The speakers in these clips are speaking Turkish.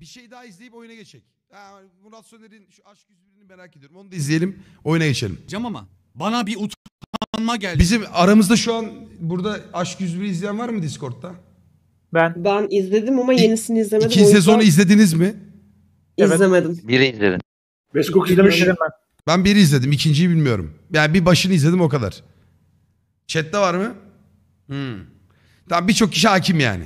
bir şey daha izleyip oyuna geçecek. Murat Soner'in şu Aşk 101'ini merak ediyorum. Onu da izleyelim. Oyuna geçelim. Cam ama bana bir utanma geldi. Bizim aramızda şu an burada Aşk 101'i izleyen var mı Discord'da? Ben Ben izledim ama yenisini izlemedim. İki o yüzden sezonu izlediniz mi? izlemedim. Biri izledim. Beskok izlemiştim ben. Ben biri izledim. ikinciyi bilmiyorum. Yani bir başını izledim o kadar. Chat'te var mı? Hmm. Tamam birçok kişi hakim yani.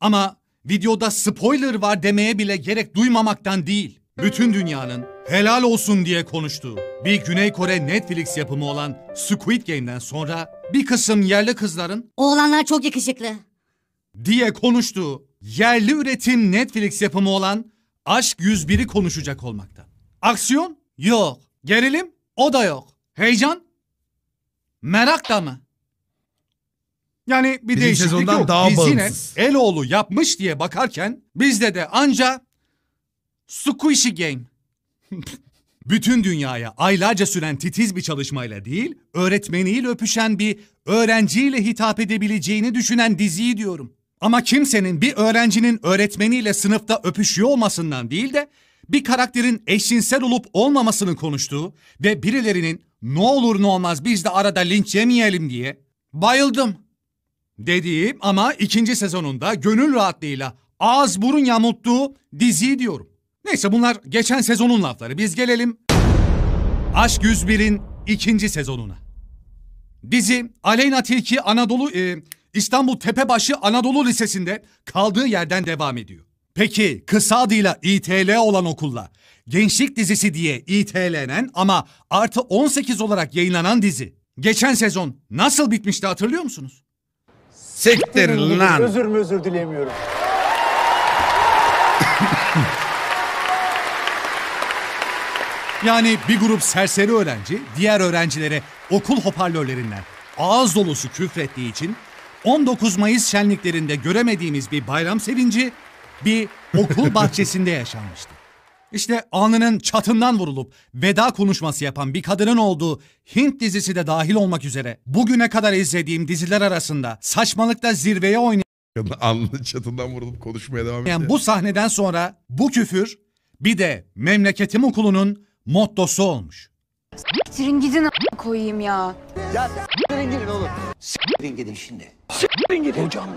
Ama videoda spoiler var demeye bile gerek duymamaktan değil, bütün dünyanın helal olsun diye konuştuğu bir Güney Kore Netflix yapımı olan Squid Game'den sonra bir kısım yerli kızların Oğlanlar çok yakışıklı. diye konuştuğu yerli üretim Netflix yapımı olan Aşk 101'i konuşacak olmakta. Aksiyon? Yok. Gerilim? O da yok. Heyecan? Merak da mı? Yani bir Bizim değişiklik sezondan yok. daha Biz yine Eloğlu yapmış diye bakarken bizde de anca squishy game. Bütün dünyaya aylarca süren titiz bir çalışmayla değil, öğretmeniyle öpüşen bir öğrenciyle hitap edebileceğini düşünen diziyi diyorum. Ama kimsenin bir öğrencinin öğretmeniyle sınıfta öpüşüyor olmasından değil de bir karakterin eşcinsel olup olmamasını konuştuğu ve birilerinin ne olur ne olmaz biz de arada linç yemeyelim diye bayıldım. Dediğim ama ikinci sezonunda gönül rahatlığıyla ağız burun yamulttuğu diziyi diyorum. Neyse bunlar geçen sezonun lafları. Biz gelelim Aşk 101'in ikinci sezonuna. Dizi Aleyna Tilki Anadolu e, İstanbul Tepebaşı Anadolu Lisesi'nde kaldığı yerden devam ediyor. Peki kısa adıyla İTL olan okulla Gençlik dizisi diye İTL'nen ama artı 18 olarak yayınlanan dizi geçen sezon nasıl bitmişti hatırlıyor musunuz? Siktir lan. Özür mü özür dilemiyorum. Yani bir grup serseri öğrenci diğer öğrencilere okul hoparlörlerinden ağız dolusu küfrettiği için 19 Mayıs şenliklerinde göremediğimiz bir bayram sevinci bir okul bahçesinde yaşanmıştı. İşte alnının çatından vurulup veda konuşması yapan bir kadının olduğu Hint dizisi de dahil olmak üzere bugüne kadar izlediğim diziler arasında saçmalıkta zirveye Alnının çatından vurulup konuşmaya devam ediyor. bu sahneden sonra bu küfür bir de memleketim okulunun mottosu olmuş. Siktirin gidin koyayım ya. Ya s**tirin gidin oğlum. S**tirin gidin şimdi. S**tirin gidin. Hocam.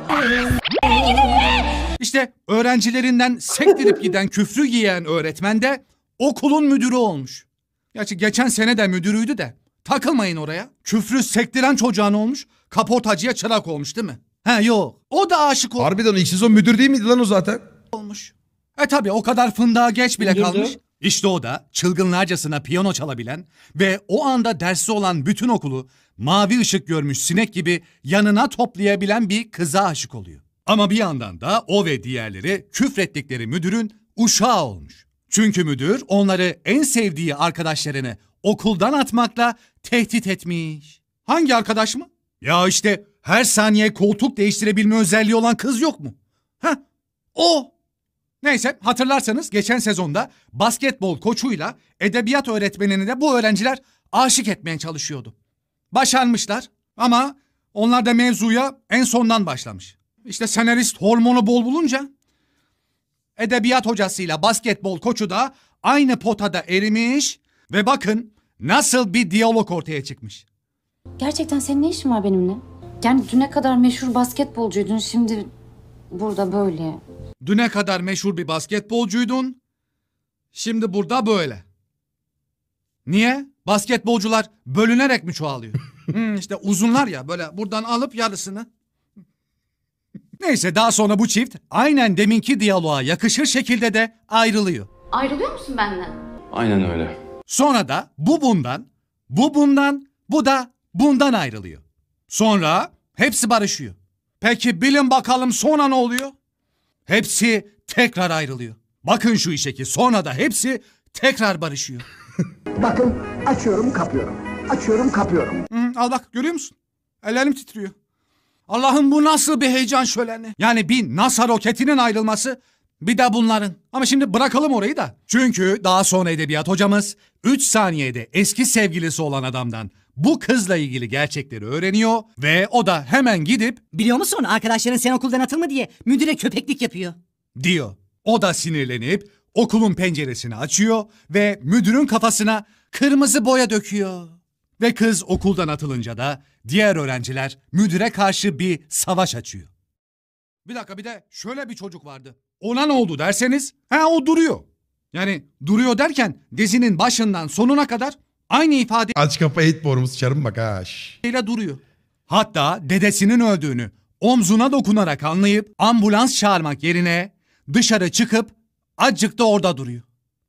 İşte öğrencilerinden sektirip giden küfrü giyen öğretmen de okulun müdürü olmuş. Gerçi geçen sene de müdürüydü de. Takılmayın oraya. Küfrü sektiren çocuğun olmuş. Kaportacıya çırak olmuş değil mi? He yok. O da aşık ol- Harbiden o işsiz o müdür değil miydi lan o zaten? olmuş. E tabi o kadar fındığa geç bile Müdürdü. kalmış. İşte o da çılgınlarcasına piyano çalabilen ve o anda dersi olan bütün okulu mavi ışık görmüş sinek gibi yanına toplayabilen bir kıza aşık oluyor. Ama bir yandan da o ve diğerleri küfrettikleri müdürün uşağı olmuş. Çünkü müdür onları en sevdiği arkadaşlarını okuldan atmakla tehdit etmiş. Hangi arkadaş mı? Ya işte her saniye koltuk değiştirebilme özelliği olan kız yok mu? Ha? o. Neyse hatırlarsanız geçen sezonda basketbol koçuyla edebiyat öğretmenini de bu öğrenciler aşık etmeye çalışıyordu. Başarmışlar ama onlar da mevzuya en sondan başlamış. İşte senarist hormonu bol bulunca edebiyat hocasıyla basketbol koçu da aynı potada erimiş ve bakın nasıl bir diyalog ortaya çıkmış. Gerçekten senin ne işin var benimle? Yani düne kadar meşhur basketbolcuydun şimdi burada böyle. Düne kadar meşhur bir basketbolcuydun. Şimdi burada böyle. Niye? Basketbolcular bölünerek mi çoğalıyor? hmm, işte uzunlar ya böyle buradan alıp yarısını. Neyse daha sonra bu çift aynen deminki diyaloğa yakışır şekilde de ayrılıyor. Ayrılıyor musun benden? Aynen öyle. Sonra da bu bundan, bu bundan, bu da bundan ayrılıyor. Sonra hepsi barışıyor. Peki bilin bakalım sonra ne oluyor? Hepsi tekrar ayrılıyor. Bakın şu işe ki sonra da hepsi tekrar barışıyor. Bakın açıyorum kapıyorum. Açıyorum kapıyorum. Hı, al bak görüyor musun? Ellerim titriyor. Allah'ım bu nasıl bir heyecan şöleni? Yani bir NASA roketinin ayrılması bir de bunların. Ama şimdi bırakalım orayı da. Çünkü daha sonra edebiyat hocamız 3 saniyede eski sevgilisi olan adamdan bu kızla ilgili gerçekleri öğreniyor ve o da hemen gidip Biliyor musun arkadaşların sen okuldan atılma diye müdüre köpeklik yapıyor. diyor. O da sinirlenip okulun penceresini açıyor ve müdürün kafasına kırmızı boya döküyor. Ve kız okuldan atılınca da diğer öğrenciler müdüre karşı bir savaş açıyor. Bir dakika bir de şöyle bir çocuk vardı. Ona ne oldu derseniz ha o duruyor. Yani duruyor derken dizinin başından sonuna kadar Aynı ifade Aç kapı et borumu sıçarım bak ha. duruyor. Hatta dedesinin öldüğünü omzuna dokunarak anlayıp ambulans çağırmak yerine dışarı çıkıp acık da orada duruyor.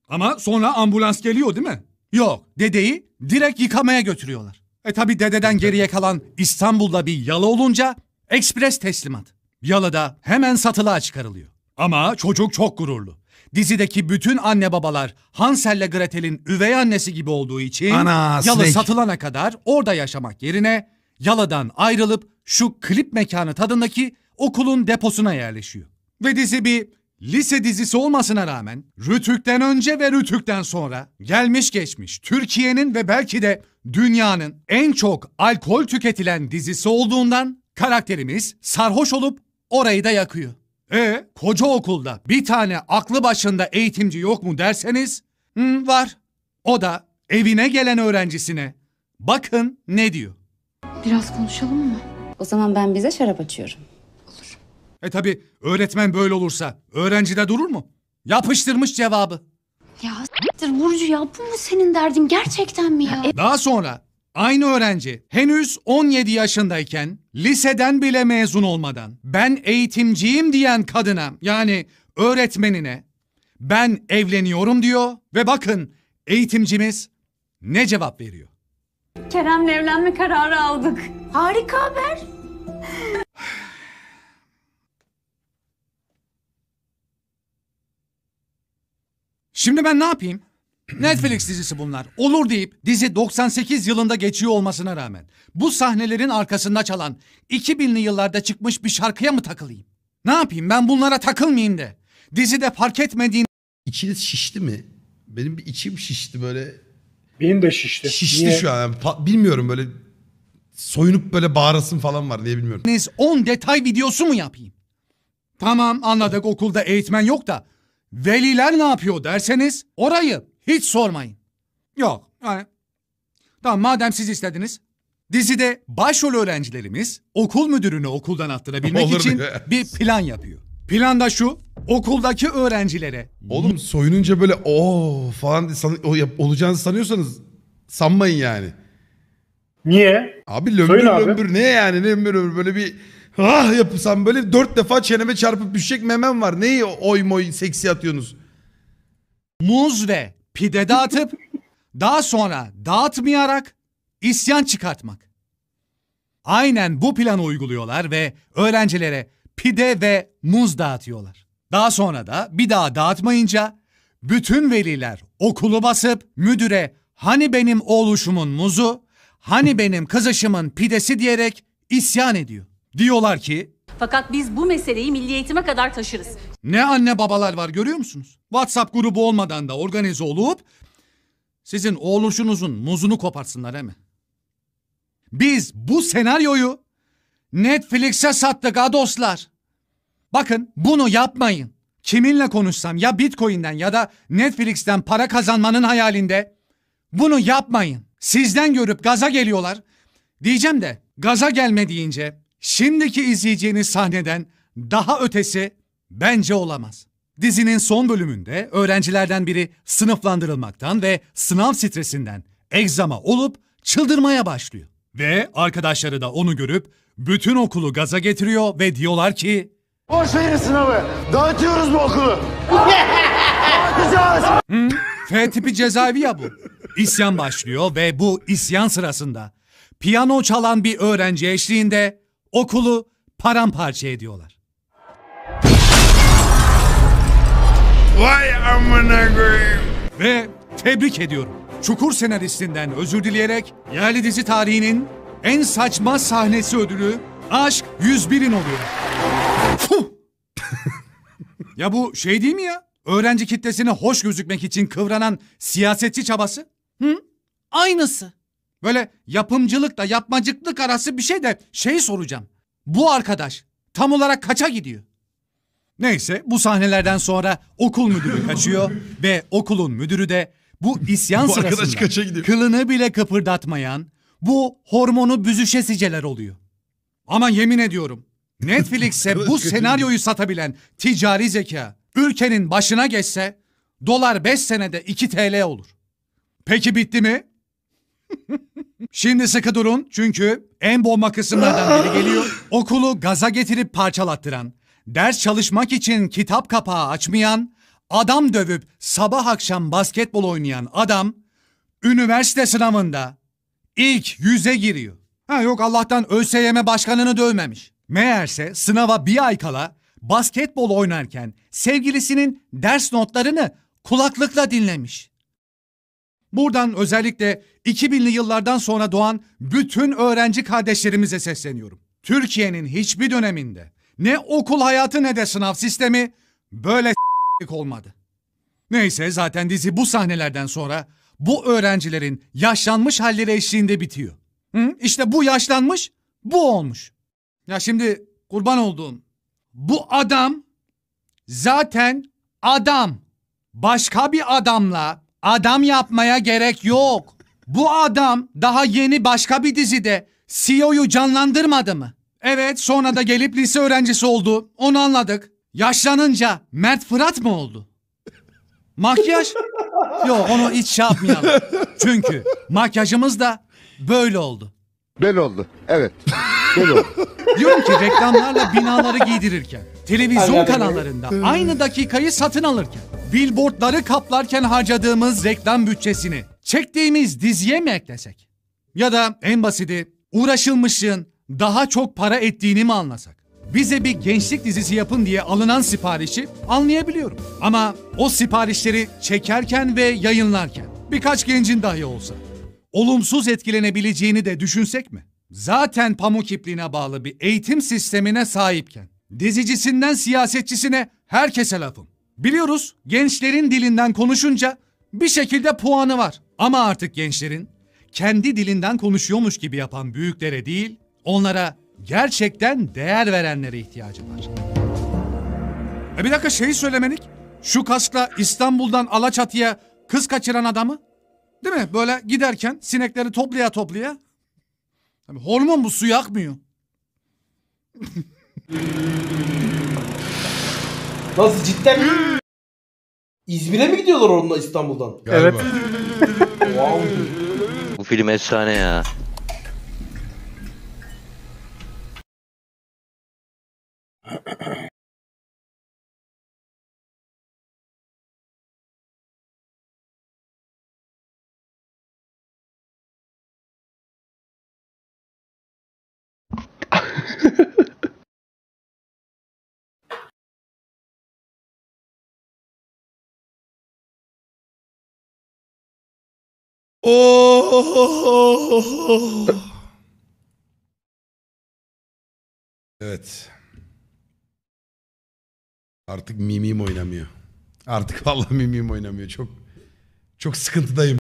Ama sonra ambulans geliyor değil mi? Yok dedeyi direkt yıkamaya götürüyorlar. E tabi dededen geriye kalan İstanbul'da bir yalı olunca ekspres teslimat. Yalıda hemen satılığa çıkarılıyor. Ama çocuk çok gururlu. Dizideki bütün anne babalar Hansel Hansel'le Gretel'in üvey annesi gibi olduğu için Ana, Yalı sinek. satılana kadar orada yaşamak yerine yaladan ayrılıp şu klip mekanı tadındaki okulun deposuna yerleşiyor. Ve dizi bir lise dizisi olmasına rağmen Rütük'ten önce ve Rütük'ten sonra gelmiş geçmiş Türkiye'nin ve belki de dünyanın en çok alkol tüketilen dizisi olduğundan karakterimiz sarhoş olup orayı da yakıyor. E koca okulda bir tane aklı başında eğitimci yok mu derseniz hı, var. O da evine gelen öğrencisine bakın ne diyor. Biraz konuşalım mı? O zaman ben bize şarap açıyorum. Olur. E tabi öğretmen böyle olursa öğrenci de durur mu? Yapıştırmış cevabı. Ya s**tir Burcu ya bu mu senin derdin gerçekten mi ya? Daha sonra Aynı öğrenci henüz 17 yaşındayken liseden bile mezun olmadan ben eğitimciyim diyen kadına yani öğretmenine ben evleniyorum diyor ve bakın eğitimcimiz ne cevap veriyor? Kerem'le evlenme kararı aldık. Harika haber. Şimdi ben ne yapayım? Netflix dizisi bunlar. Olur deyip dizi 98 yılında geçiyor olmasına rağmen bu sahnelerin arkasında çalan 2000'li yıllarda çıkmış bir şarkıya mı takılayım? Ne yapayım ben bunlara takılmayayım de. Dizide fark etmediğin... İçiniz şişti mi? Benim bir içim şişti böyle. Benim de şişti. Şişti Niye? şu an. Pa- bilmiyorum böyle soyunup böyle bağırasın falan var diye bilmiyorum. 10 detay videosu mu yapayım? Tamam anladık okulda eğitmen yok da veliler ne yapıyor derseniz orayı hiç sormayın. Yok. Yani, tamam madem siz istediniz. Dizide başrol öğrencilerimiz okul müdürünü okuldan attırabilmek Olur için be. bir plan yapıyor. Plan da şu. Okuldaki öğrencilere. Oğlum soyununca böyle o falan san, o, yap, olacağını sanıyorsanız sanmayın yani. Niye? Abi lömbür Soyun lömbür abi. ne yani ne lömbür lömbür böyle bir ah yapsam böyle dört defa çeneme çarpıp düşecek memem var. Neyi oy moy seksi atıyorsunuz? Muz ve pide dağıtıp daha sonra dağıtmayarak isyan çıkartmak. Aynen bu planı uyguluyorlar ve öğrencilere pide ve muz dağıtıyorlar. Daha sonra da bir daha dağıtmayınca bütün veliler okulu basıp müdüre hani benim oğluşumun muzu, hani benim kızışımın pidesi diyerek isyan ediyor. Diyorlar ki fakat biz bu meseleyi milli eğitime kadar taşırız. Ne anne babalar var görüyor musunuz? WhatsApp grubu olmadan da organize olup sizin oğluşunuzun muzunu kopartsınlar he mi? Biz bu senaryoyu Netflix'e sattık ha dostlar. Bakın bunu yapmayın. Kiminle konuşsam ya Bitcoin'den ya da Netflix'ten para kazanmanın hayalinde bunu yapmayın. Sizden görüp gaza geliyorlar. Diyeceğim de gaza gelme deyince Şimdiki izleyeceğiniz sahneden daha ötesi bence olamaz. Dizinin son bölümünde öğrencilerden biri sınıflandırılmaktan ve sınav stresinden egzama olup çıldırmaya başlıyor. Ve arkadaşları da onu görüp bütün okulu gaza getiriyor ve diyorlar ki... Boş verin sınavı. Dağıtıyoruz bu okulu. Dağıtacağız. Hmm, F tipi cezaevi ya bu. İsyan başlıyor ve bu isyan sırasında piyano çalan bir öğrenci eşliğinde okulu paramparça ediyorlar. Vay amına koyayım. Ve tebrik ediyorum. Çukur senaristinden özür dileyerek yerli dizi tarihinin en saçma sahnesi ödülü Aşk 101'in oluyor. ya bu şey değil mi ya? Öğrenci kitlesine hoş gözükmek için kıvranan siyasetçi çabası? Hı? Aynısı. Böyle yapımcılıkla yapmacıklık arası bir şey de şey soracağım. Bu arkadaş tam olarak kaça gidiyor? Neyse bu sahnelerden sonra okul müdürü kaçıyor ve okulun müdürü de bu isyan bu sırasında kaça gidiyor? kılını bile kıpırdatmayan bu hormonu büzüşesiceler oluyor. Ama yemin ediyorum Netflix'e bu senaryoyu satabilen ticari zeka ülkenin başına geçse dolar 5 senede 2 TL olur. Peki bitti mi? Şimdi sıkı durun çünkü en bomba kısımlardan biri geliyor. Okulu gaza getirip parçalattıran, ders çalışmak için kitap kapağı açmayan, adam dövüp sabah akşam basketbol oynayan adam üniversite sınavında ilk yüze giriyor. Ha yok Allah'tan ÖSYM başkanını dövmemiş. Meğerse sınava bir ay kala basketbol oynarken sevgilisinin ders notlarını kulaklıkla dinlemiş. Buradan özellikle 2000'li yıllardan sonra doğan bütün öğrenci kardeşlerimize sesleniyorum. Türkiye'nin hiçbir döneminde ne okul hayatı ne de sınav sistemi böyle olmadı. Neyse zaten dizi bu sahnelerden sonra bu öğrencilerin yaşlanmış halleri eşliğinde bitiyor. Hı? İşte bu yaşlanmış, bu olmuş. Ya şimdi kurban olduğum bu adam zaten adam başka bir adamla Adam yapmaya gerek yok. Bu adam daha yeni başka bir dizide CEO'yu canlandırmadı mı? Evet sonra da gelip lise öğrencisi oldu. Onu anladık. Yaşlanınca Mert Fırat mı oldu? Makyaj? Yok onu hiç şey yapmayalım. Çünkü makyajımız da böyle oldu. Böyle oldu. Evet. Böyle oldu. Diyorum ki reklamlarla binaları giydirirken Televizyon kanallarında aynı dakikayı satın alırken, billboardları kaplarken harcadığımız reklam bütçesini çektiğimiz diziye mi eklesek? Ya da en basiti uğraşılmışlığın daha çok para ettiğini mi anlasak? Bize bir gençlik dizisi yapın diye alınan siparişi anlayabiliyorum. Ama o siparişleri çekerken ve yayınlarken birkaç gencin dahi olsa olumsuz etkilenebileceğini de düşünsek mi? Zaten pamuk ipliğine bağlı bir eğitim sistemine sahipken Dizicisinden siyasetçisine herkese lafım. Biliyoruz gençlerin dilinden konuşunca bir şekilde puanı var. Ama artık gençlerin kendi dilinden konuşuyormuş gibi yapan büyüklere değil, onlara gerçekten değer verenlere ihtiyacı var. E bir dakika şeyi söylemedik. Şu kaskla İstanbul'dan Alaçatı'ya kız kaçıran adamı. Değil mi? Böyle giderken sinekleri toplaya toplaya. Hormon bu su yakmıyor. Nasıl cidden? İzmir'e mi gidiyorlar onunla İstanbul'dan? Galiba. Evet. Bu film efsane ya. Oh. Evet. Artık mimim oynamıyor. Artık vallahi mimim oynamıyor. Çok çok sıkıntıdayım.